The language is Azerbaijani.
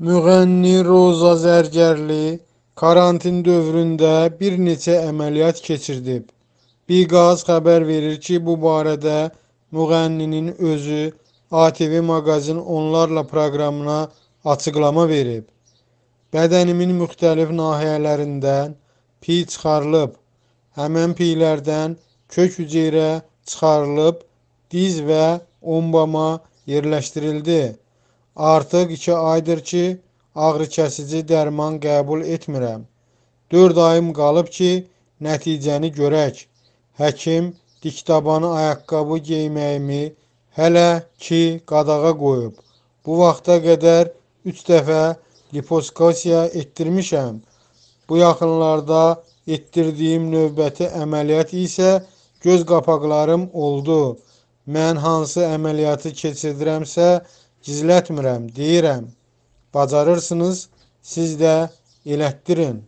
Müğənni Roza Zərgərli karantin dövründə bir neçə əməliyyat keçirdib. Biqaz xəbər verir ki, bu barədə müğənninin özü ATV maqazin onlarla proqramına açıqlama verib. Bədənimin müxtəlif nahiyələrindən piy çıxarılıb, həmən piylərdən kök hüceyrə çıxarılıb, diz və ombama yerləşdirildi. Artıq iki aydır ki, ağrıkəsici dərman qəbul etmirəm. Dörd ayım qalıb ki, nəticəni görək. Həkim dikdabanı ayaqqabı geyməyimi hələ ki qadağa qoyub. Bu vaxta qədər üç dəfə liposkasiya etdirmişəm. Bu yaxınlarda etdirdiyim növbəti əməliyyat isə göz qapaqlarım oldu. Mən hansı əməliyyatı keçirdirəmsə, gizlətmirəm, deyirəm. Bacarırsınız, siz də elətdirin.